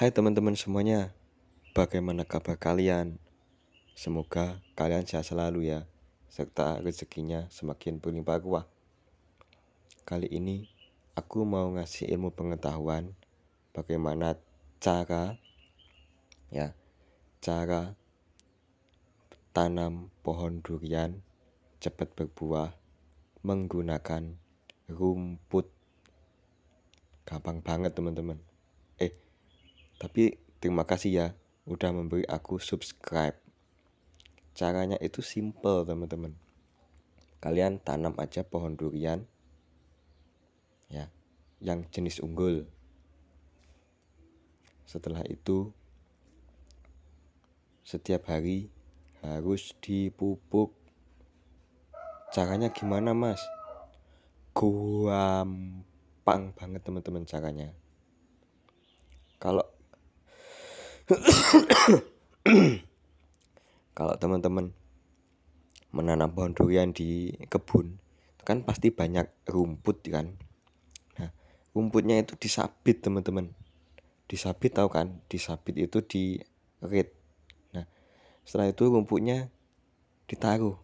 Hai teman-teman semuanya, bagaimana kabar kalian? Semoga kalian sehat selalu ya, serta rezekinya semakin berlimpah ruah. Kali ini aku mau ngasih ilmu pengetahuan bagaimana cara ya, cara tanam pohon durian cepat berbuah menggunakan rumput. Gampang banget teman-teman. Eh, tapi terima kasih ya udah memberi aku subscribe. Caranya itu simple teman-teman. Kalian tanam aja pohon durian ya yang jenis unggul. Setelah itu setiap hari harus dipupuk. Caranya gimana, Mas? Gampang banget teman-teman caranya. Kalau kalau teman-teman menanam pohon durian di kebun kan pasti banyak rumput kan nah rumputnya itu disabit teman-teman disabit tahu kan disabit itu di rit nah setelah itu rumputnya ditaruh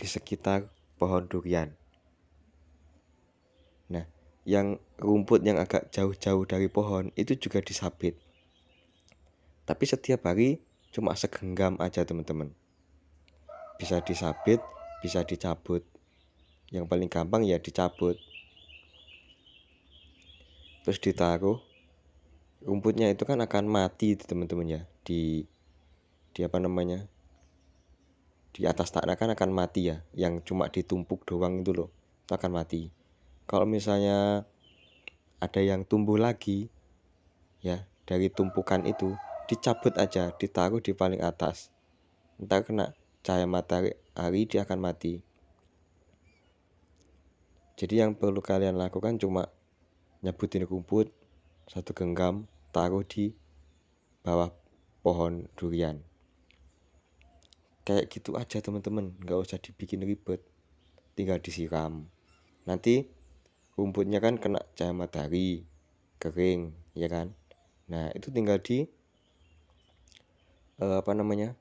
di sekitar pohon durian nah yang rumput yang agak jauh-jauh dari pohon itu juga disabit tapi setiap hari cuma segenggam aja teman-teman. Bisa disabit, bisa dicabut. Yang paling gampang ya dicabut. Terus ditaruh. Rumputnya itu kan akan mati teman-teman ya di di apa namanya? Di atas tanah kan akan mati ya, yang cuma ditumpuk doang itu loh. Itu akan mati. Kalau misalnya ada yang tumbuh lagi ya dari tumpukan itu dicabut aja, ditaruh di paling atas. entar kena cahaya matahari dia akan mati. Jadi yang perlu kalian lakukan cuma nyebutin rumput satu genggam taruh di bawah pohon durian. Kayak gitu aja teman-teman, nggak usah dibikin ribet. Tinggal disiram. Nanti rumputnya kan kena cahaya matahari, kering, ya kan? Nah, itu tinggal di uh, apa namanya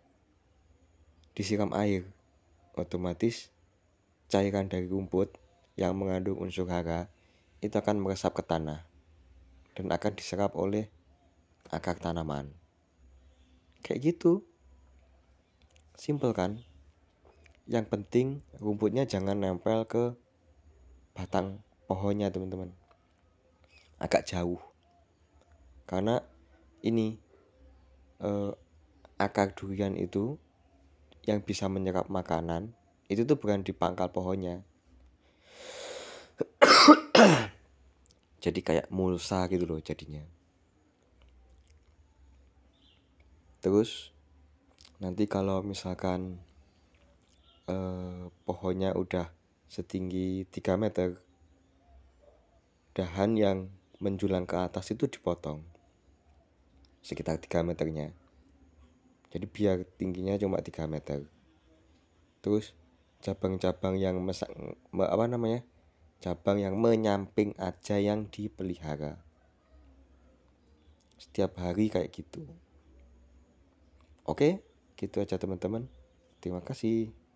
disiram air otomatis cairan dari rumput yang mengandung unsur hara itu akan meresap ke tanah dan akan diserap oleh akar tanaman kayak gitu simple kan yang penting rumputnya jangan nempel ke batang pohonnya teman-teman agak jauh karena ini eh, akar durian itu yang bisa menyerap makanan itu tuh bukan di pangkal pohonnya jadi kayak mulsa gitu loh jadinya terus nanti kalau misalkan eh, pohonnya udah setinggi 3 meter dahan yang menjulang ke atas itu dipotong sekitar 3 meternya jadi biar tingginya cuma 3 meter terus cabang-cabang yang mesak apa namanya cabang yang menyamping aja yang dipelihara setiap hari kayak gitu oke gitu aja teman-teman terima kasih